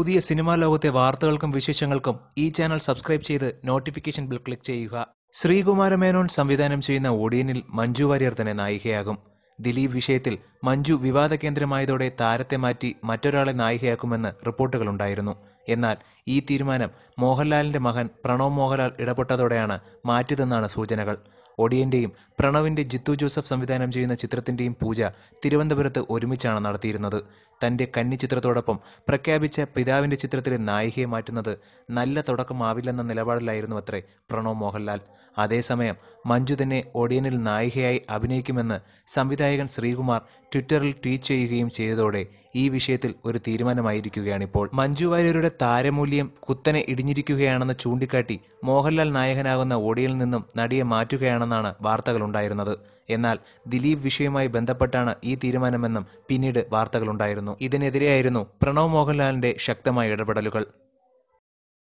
പുതിയ സിനിമാ ലോകത്തെ വാർത്തകൾക്കും വിശേഷങ്ങൾക്കും ഈ ചാനൽ സബ്സ്ക്രൈബ് ചെയ്ത് നോട്ടിഫിക്കേഷൻ ബിൽ ക്ലിക്ക് ചെയ്യുക ശ്രീകുമാര മേനോൻ സംവിധാനം ചെയ്യുന്ന ഓഡിയനിൽ മഞ്ജു വാര്യർ തന്നെ നായികയാകും ദിലീപ് വിഷയത്തിൽ മഞ്ജു വിവാദ കേന്ദ്രമായതോടെ താരത്തെ മാറ്റി മറ്റൊരാളെ നായികയാക്കുമെന്ന് റിപ്പോർട്ടുകളുണ്ടായിരുന്നു എന്നാൽ ഈ തീരുമാനം മോഹൻലാലിന്റെ മകൻ പ്രണവ് മോഹൻലാൽ ഇടപെട്ടതോടെയാണ് മാറ്റിയതെന്നാണ് സൂചനകൾ ഒടിയന്റെയും പ്രണവിന്റെ ജിത്തു ജോസഫ് സംവിധാനം ചെയ്യുന്ന ചിത്രത്തിന്റെയും പൂജ തിരുവനന്തപുരത്ത് ഒരുമിച്ചാണ് നടത്തിയിരുന്നത് തൻ്റെ കന്നി ചിത്രത്തോടൊപ്പം പ്രഖ്യാപിച്ച പിതാവിൻ്റെ ചിത്രത്തിലെ നായികയെ മാറ്റുന്നത് നല്ല തുടക്കമാവില്ലെന്ന നിലപാടിലായിരുന്നു അത്രേ പ്രണവ് മോഹൻലാൽ അതേസമയം മഞ്ജു തന്നെ ഒടിയനിൽ നായികയായി അഭിനയിക്കുമെന്ന് സംവിധായകൻ ശ്രീകുമാർ ട്വിറ്ററിൽ ട്വീറ്റ് ചെയ്യുകയും ചെയ്തതോടെ ഈ വിഷയത്തിൽ ഒരു തീരുമാനമായിരിക്കുകയാണിപ്പോൾ മഞ്ജു വാര്യരുടെ താരമൂല്യം കുത്തനെ ഇടിഞ്ഞിരിക്കുകയാണെന്ന് ചൂണ്ടിക്കാട്ടി മോഹൻലാൽ നായകനാകുന്ന ഓടിയിൽ നിന്നും നടിയെ മാറ്റുകയാണെന്നാണ് വാർത്തകളുണ്ടായിരുന്നത് എന്നാൽ ദിലീപ് വിഷയവുമായി ബന്ധപ്പെട്ടാണ് ഈ തീരുമാനമെന്നും പിന്നീട് വാർത്തകളുണ്ടായിരുന്നു ഇതിനെതിരെയായിരുന്നു പ്രണവ് മോഹൻലാലിന്റെ ശക്തമായ ഇടപെടലുകൾ